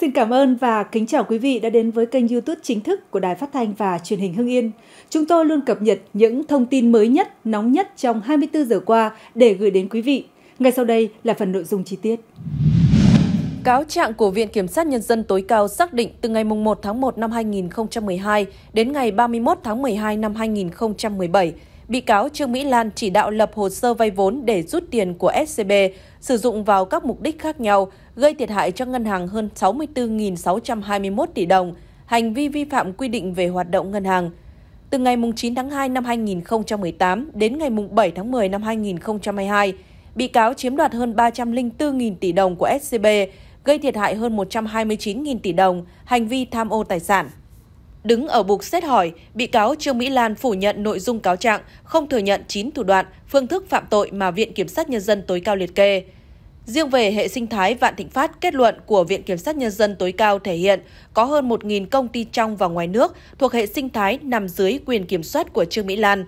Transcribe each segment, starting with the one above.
Xin cảm ơn và kính chào quý vị đã đến với kênh YouTube chính thức của Đài Phát thanh và Truyền hình Hưng Yên. Chúng tôi luôn cập nhật những thông tin mới nhất, nóng nhất trong 24 giờ qua để gửi đến quý vị. Ngay sau đây là phần nội dung chi tiết. Cáo trạng của Viện Kiểm sát Nhân dân tối cao xác định từ ngày 1 tháng 1 năm 2012 đến ngày 31 tháng 12 năm 2017, bị cáo Trương Mỹ Lan chỉ đạo lập hồ sơ vay vốn để rút tiền của SCB, sử dụng vào các mục đích khác nhau, gây thiệt hại cho ngân hàng hơn 64.621 tỷ đồng, hành vi vi phạm quy định về hoạt động ngân hàng. Từ ngày 9 tháng 2 năm 2018 đến ngày 7 tháng 10 năm 2022, bị cáo chiếm đoạt hơn 304.000 tỷ đồng của SCB, gây thiệt hại hơn 129.000 tỷ đồng, hành vi tham ô tài sản. Đứng ở bục xét hỏi, bị cáo Trương Mỹ Lan phủ nhận nội dung cáo trạng, không thừa nhận 9 thủ đoạn, phương thức phạm tội mà Viện Kiểm sát Nhân dân tối cao liệt kê. Riêng về hệ sinh thái Vạn Thịnh Phát, kết luận của Viện Kiểm sát Nhân dân tối cao thể hiện có hơn 1.000 công ty trong và ngoài nước thuộc hệ sinh thái nằm dưới quyền kiểm soát của Trương Mỹ Lan.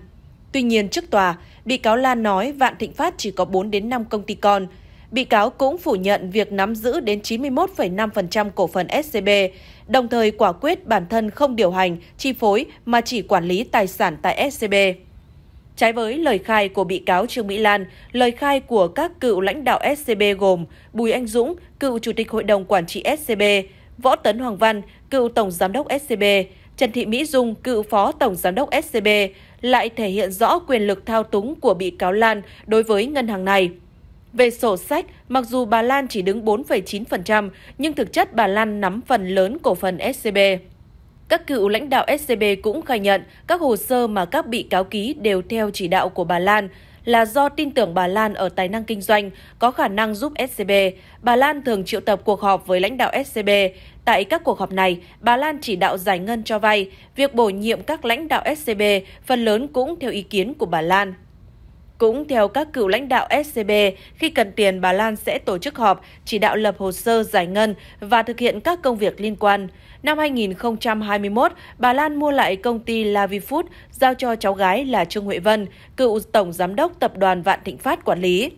Tuy nhiên, trước tòa, bị cáo Lan nói Vạn Thịnh Phát chỉ có 4 đến 5 công ty con – Bị cáo cũng phủ nhận việc nắm giữ đến 91,5% cổ phần SCB, đồng thời quả quyết bản thân không điều hành, chi phối mà chỉ quản lý tài sản tại SCB. Trái với lời khai của bị cáo Trương Mỹ Lan, lời khai của các cựu lãnh đạo SCB gồm Bùi Anh Dũng, cựu chủ tịch hội đồng quản trị SCB, Võ Tấn Hoàng Văn, cựu tổng giám đốc SCB, Trần Thị Mỹ Dung, cựu phó tổng giám đốc SCB lại thể hiện rõ quyền lực thao túng của bị cáo Lan đối với ngân hàng này. Về sổ sách, mặc dù bà Lan chỉ đứng 4,9%, nhưng thực chất bà Lan nắm phần lớn cổ phần SCB. Các cựu lãnh đạo SCB cũng khai nhận các hồ sơ mà các bị cáo ký đều theo chỉ đạo của bà Lan là do tin tưởng bà Lan ở tài năng kinh doanh có khả năng giúp SCB. Bà Lan thường triệu tập cuộc họp với lãnh đạo SCB. Tại các cuộc họp này, bà Lan chỉ đạo giải ngân cho vay. Việc bổ nhiệm các lãnh đạo SCB phần lớn cũng theo ý kiến của bà Lan. Cũng theo các cựu lãnh đạo SCB, khi cần tiền bà Lan sẽ tổ chức họp, chỉ đạo lập hồ sơ giải ngân và thực hiện các công việc liên quan. Năm 2021, bà Lan mua lại công ty Lavifood giao cho cháu gái là Trương Huệ Vân, cựu tổng giám đốc tập đoàn Vạn Thịnh Phát quản lý.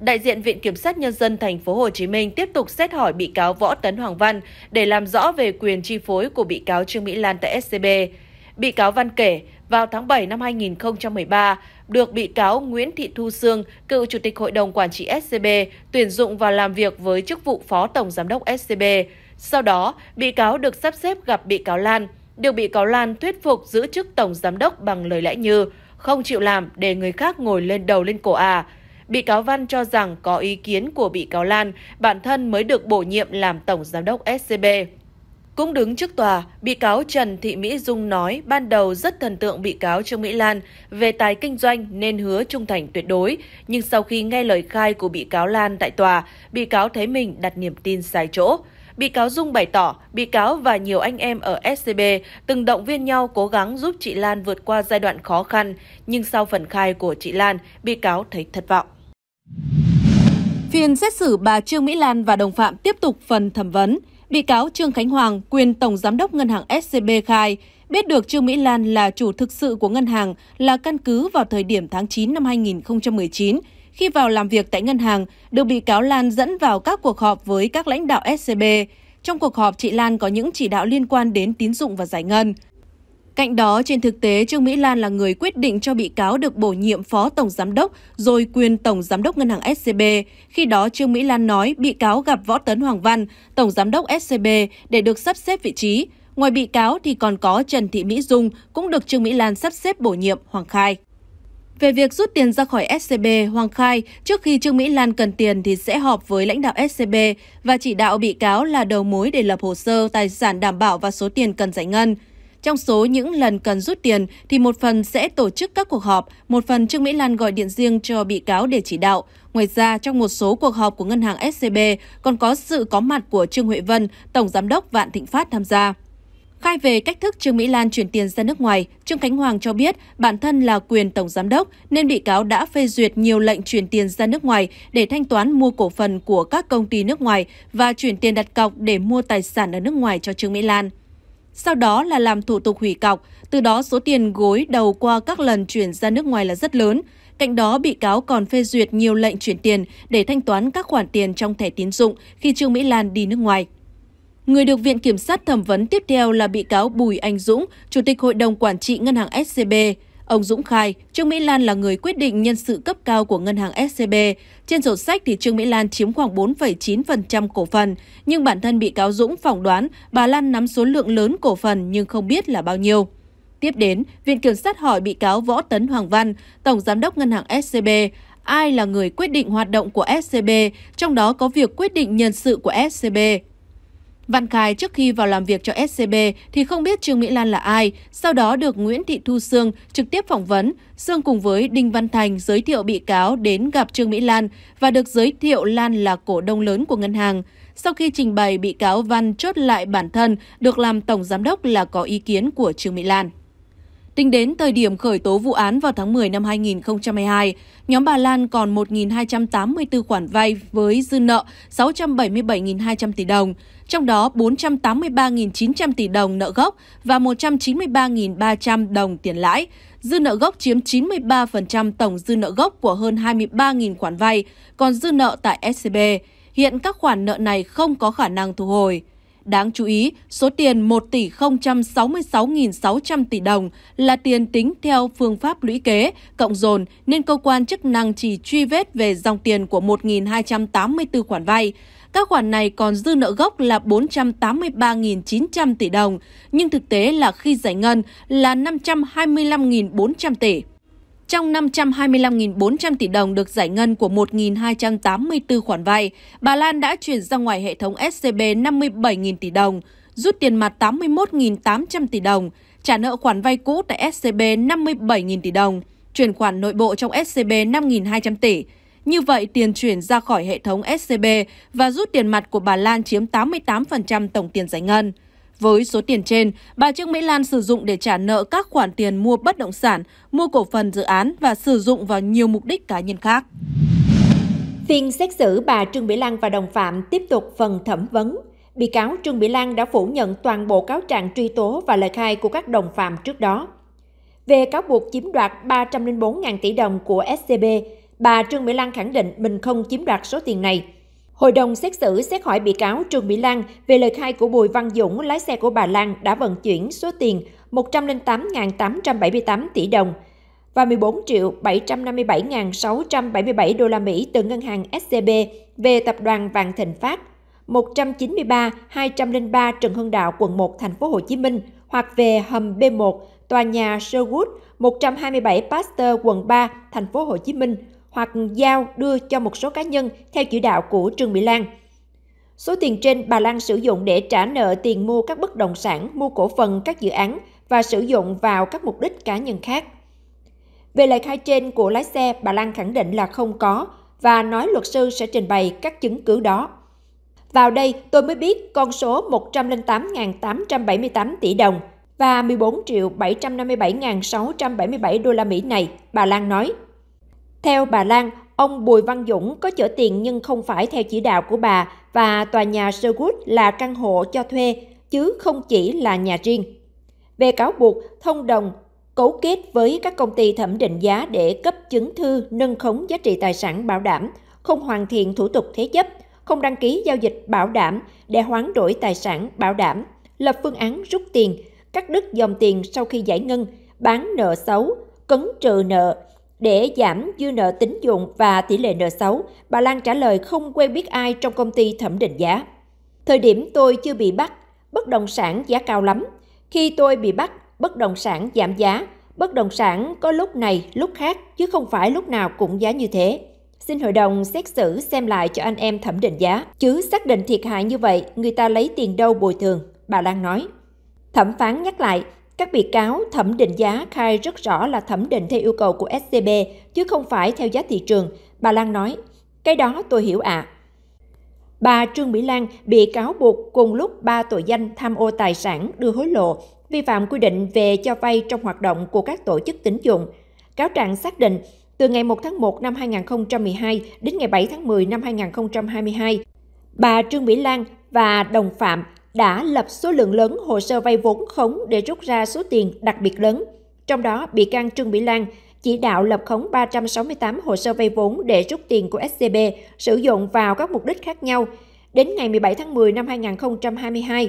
Đại diện Viện Kiểm sát Nhân dân Thành phố Hồ Chí Minh tiếp tục xét hỏi bị cáo Võ Tấn Hoàng Văn để làm rõ về quyền chi phối của bị cáo Trương Mỹ Lan tại SCB. Bị cáo Văn kể, vào tháng 7 năm 2013, được bị cáo Nguyễn Thị Thu Sương, cựu Chủ tịch Hội đồng Quản trị SCB, tuyển dụng và làm việc với chức vụ Phó Tổng Giám đốc SCB. Sau đó, bị cáo được sắp xếp gặp bị cáo Lan, được bị cáo Lan thuyết phục giữ chức Tổng Giám đốc bằng lời lẽ như không chịu làm để người khác ngồi lên đầu lên cổ à. Bị cáo Văn cho rằng có ý kiến của bị cáo Lan, bản thân mới được bổ nhiệm làm Tổng Giám đốc SCB. Cũng đứng trước tòa, bị cáo Trần Thị Mỹ Dung nói ban đầu rất thần tượng bị cáo Trương Mỹ Lan về tài kinh doanh nên hứa trung thành tuyệt đối. Nhưng sau khi nghe lời khai của bị cáo Lan tại tòa, bị cáo thấy mình đặt niềm tin sai chỗ. Bị cáo Dung bày tỏ, bị cáo và nhiều anh em ở SCB từng động viên nhau cố gắng giúp chị Lan vượt qua giai đoạn khó khăn, nhưng sau phần khai của chị Lan, bị cáo thấy thất vọng. Phiên xét xử bà Trương Mỹ Lan và đồng phạm tiếp tục phần thẩm vấn. Bị cáo Trương Khánh Hoàng, quyền tổng giám đốc ngân hàng SCB khai, biết được Trương Mỹ Lan là chủ thực sự của ngân hàng là căn cứ vào thời điểm tháng 9 năm 2019, khi vào làm việc tại ngân hàng, được bị cáo Lan dẫn vào các cuộc họp với các lãnh đạo SCB. Trong cuộc họp, chị Lan có những chỉ đạo liên quan đến tín dụng và giải ngân. Cạnh đó, trên thực tế, Trương Mỹ Lan là người quyết định cho bị cáo được bổ nhiệm phó tổng giám đốc rồi quyền tổng giám đốc ngân hàng SCB. Khi đó, Trương Mỹ Lan nói bị cáo gặp Võ Tấn Hoàng Văn, tổng giám đốc SCB để được sắp xếp vị trí. Ngoài bị cáo thì còn có Trần Thị Mỹ Dung cũng được Trương Mỹ Lan sắp xếp bổ nhiệm Hoàng Khai. Về việc rút tiền ra khỏi SCB, Hoàng khai trước khi Trương Mỹ Lan cần tiền thì sẽ họp với lãnh đạo SCB và chỉ đạo bị cáo là đầu mối để lập hồ sơ tài sản đảm bảo và số tiền cần giải ngân. Trong số những lần cần rút tiền thì một phần sẽ tổ chức các cuộc họp, một phần Trương Mỹ Lan gọi điện riêng cho bị cáo để chỉ đạo. Ngoài ra, trong một số cuộc họp của ngân hàng SCB còn có sự có mặt của Trương Huệ Vân, Tổng Giám đốc Vạn Thịnh Phát tham gia. Khai về cách thức Trương Mỹ Lan chuyển tiền ra nước ngoài, Trương Khánh Hoàng cho biết bản thân là quyền tổng giám đốc nên bị cáo đã phê duyệt nhiều lệnh chuyển tiền ra nước ngoài để thanh toán mua cổ phần của các công ty nước ngoài và chuyển tiền đặt cọc để mua tài sản ở nước ngoài cho Trương Mỹ Lan sau đó là làm thủ tục hủy cọc, từ đó số tiền gối đầu qua các lần chuyển ra nước ngoài là rất lớn. Cạnh đó, bị cáo còn phê duyệt nhiều lệnh chuyển tiền để thanh toán các khoản tiền trong thẻ tín dụng khi Trương Mỹ Lan đi nước ngoài. Người được Viện Kiểm sát thẩm vấn tiếp theo là bị cáo Bùi Anh Dũng, Chủ tịch Hội đồng Quản trị Ngân hàng SCB. Ông Dũng khai, Trương Mỹ Lan là người quyết định nhân sự cấp cao của ngân hàng SCB. Trên sổ sách thì Trương Mỹ Lan chiếm khoảng 4,9% cổ phần, nhưng bản thân bị cáo Dũng phỏng đoán bà Lan nắm số lượng lớn cổ phần nhưng không biết là bao nhiêu. Tiếp đến, Viện Kiểm sát hỏi bị cáo Võ Tấn Hoàng Văn, Tổng Giám đốc Ngân hàng SCB, ai là người quyết định hoạt động của SCB, trong đó có việc quyết định nhân sự của SCB. Văn Khai trước khi vào làm việc cho SCB thì không biết Trương Mỹ Lan là ai, sau đó được Nguyễn Thị Thu Sương trực tiếp phỏng vấn. Sương cùng với Đinh Văn Thành giới thiệu bị cáo đến gặp Trương Mỹ Lan và được giới thiệu Lan là cổ đông lớn của ngân hàng. Sau khi trình bày, bị cáo Văn chốt lại bản thân được làm tổng giám đốc là có ý kiến của Trương Mỹ Lan. Tính đến thời điểm khởi tố vụ án vào tháng 10 năm 2022, nhóm bà Lan còn 1.284 khoản vay với dư nợ 677.200 tỷ đồng, trong đó 483.900 tỷ đồng nợ gốc và 193.300 đồng tiền lãi. Dư nợ gốc chiếm 93% tổng dư nợ gốc của hơn 23.000 khoản vay, còn dư nợ tại SCB. Hiện các khoản nợ này không có khả năng thu hồi. Đáng chú ý, số tiền 1 tỷ 066.600 tỷ đồng là tiền tính theo phương pháp lũy kế, cộng dồn nên cơ quan chức năng chỉ truy vết về dòng tiền của 1.284 khoản vay. Các khoản này còn dư nợ gốc là 483.900 tỷ đồng, nhưng thực tế là khi giải ngân là 525.400 tỷ. Trong 525.400 tỷ đồng được giải ngân của 1.284 khoản vay, Bà Lan đã chuyển ra ngoài hệ thống SCB 57.000 tỷ đồng, rút tiền mặt 81.800 tỷ đồng, trả nợ khoản vay cũ tại SCB 57.000 tỷ đồng, chuyển khoản nội bộ trong SCB 5.200 tỷ. Như vậy, tiền chuyển ra khỏi hệ thống SCB và rút tiền mặt của bà Lan chiếm 88% tổng tiền giải ngân. Với số tiền trên, bà Trương Mỹ Lan sử dụng để trả nợ các khoản tiền mua bất động sản, mua cổ phần dự án và sử dụng vào nhiều mục đích cá nhân khác. Phiên xét xử bà Trương Mỹ Lan và đồng phạm tiếp tục phần thẩm vấn. Bị cáo Trương Mỹ Lan đã phủ nhận toàn bộ cáo trạng truy tố và lời khai của các đồng phạm trước đó. Về cáo buộc chiếm đoạt 304.000 tỷ đồng của SCB, bà Trương Mỹ Lan khẳng định mình không chiếm đoạt số tiền này – Hội đồng xét xử xét hỏi bị cáo Trương Mỹ Lan về lời khai của Bùi Văn Dũng, lái xe của bà Lan đã vận chuyển số tiền 108.878 tỷ đồng và 14 triệu 757.677 đô la Mỹ từ ngân hàng SCB về tập đoàn Vạn Thịnh Phát, 193 203 Trần Hưng Đạo, quận 1, thành phố Hồ Chí Minh hoặc về hầm B1, tòa nhà Sherwood, 127 Pasteur, quận 3, thành phố Hồ Chí Minh hoặc giao đưa cho một số cá nhân theo chỉ đạo của Trương Mỹ Lan. Số tiền trên bà Lan sử dụng để trả nợ tiền mua các bất động sản, mua cổ phần các dự án và sử dụng vào các mục đích cá nhân khác. Về lời khai trên của lái xe, bà Lan khẳng định là không có và nói luật sư sẽ trình bày các chứng cứ đó. Vào đây, tôi mới biết con số 108.878 tỷ đồng và 14 triệu 757.677 đô la Mỹ này, bà Lan nói. Theo bà Lan, ông Bùi Văn Dũng có chở tiền nhưng không phải theo chỉ đạo của bà và tòa nhà Sherwood là căn hộ cho thuê, chứ không chỉ là nhà riêng. Về cáo buộc, thông đồng cấu kết với các công ty thẩm định giá để cấp chứng thư nâng khống giá trị tài sản bảo đảm, không hoàn thiện thủ tục thế chấp, không đăng ký giao dịch bảo đảm để hoán đổi tài sản bảo đảm, lập phương án rút tiền, cắt đứt dòng tiền sau khi giải ngân, bán nợ xấu, cấn trừ nợ, để giảm dư nợ tín dụng và tỷ lệ nợ xấu, bà Lan trả lời không quen biết ai trong công ty thẩm định giá. Thời điểm tôi chưa bị bắt, bất động sản giá cao lắm. Khi tôi bị bắt, bất động sản giảm giá. Bất động sản có lúc này, lúc khác, chứ không phải lúc nào cũng giá như thế. Xin hội đồng xét xử xem lại cho anh em thẩm định giá. Chứ xác định thiệt hại như vậy, người ta lấy tiền đâu bồi thường, bà Lan nói. Thẩm phán nhắc lại, các bị cáo thẩm định giá khai rất rõ là thẩm định theo yêu cầu của SCB, chứ không phải theo giá thị trường. Bà Lan nói, cái đó tôi hiểu ạ. À. Bà Trương Mỹ Lan bị cáo buộc cùng lúc ba tội danh tham ô tài sản, đưa hối lộ, vi phạm quy định về cho vay trong hoạt động của các tổ chức tín dụng. Cáo trạng xác định, từ ngày 1 tháng 1 năm 2012 đến ngày 7 tháng 10 năm 2022, bà Trương Mỹ Lan và đồng phạm đã lập số lượng lớn hồ sơ vay vốn khống để rút ra số tiền đặc biệt lớn. Trong đó, bị can Trương Mỹ Lan chỉ đạo lập khống 368 hồ sơ vay vốn để rút tiền của SCB sử dụng vào các mục đích khác nhau đến ngày 17 tháng 10 năm 2022,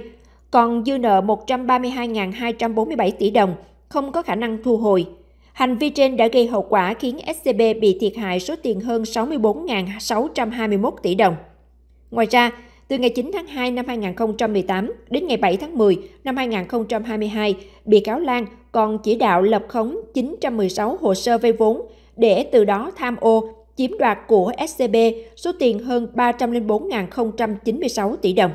còn dư nợ 132.247 tỷ đồng, không có khả năng thu hồi. Hành vi trên đã gây hậu quả khiến SCB bị thiệt hại số tiền hơn 64.621 tỷ đồng. Ngoài ra, từ ngày 9 tháng 2 năm 2018 đến ngày 7 tháng 10 năm 2022, bị cáo Lan còn chỉ đạo lập khống 916 hồ sơ vay vốn để từ đó tham ô, chiếm đoạt của SCB số tiền hơn 304.096 tỷ đồng.